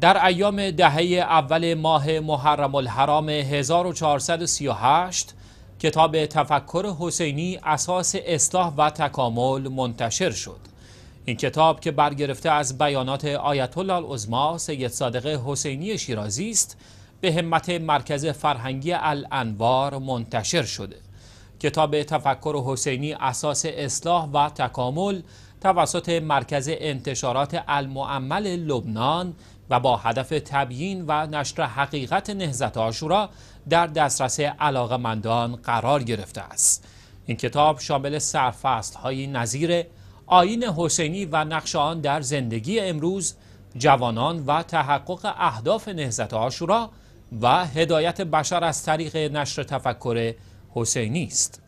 در ایام دهه اول ماه محرم الحرام 1438 کتاب تفکر حسینی اساس اصلاح و تکامل منتشر شد این کتاب که برگرفته از بیانات آیت الله العظما سید صادق حسینی شیرازی است به همت مرکز فرهنگی الانوار منتشر شده کتاب تفکر حسینی اساس اصلاح و تکامل توسط مرکز انتشارات المعمل لبنان و با هدف تبیین و نشر حقیقت نهزت آشورا در دسترس علاقمندان قرار گرفته است این کتاب شامل سرفست های نظیر آین حسینی و نقش آن در زندگی امروز جوانان و تحقق اهداف نهزت آشورا و هدایت بشر از طریق نشر تفکر حسینی است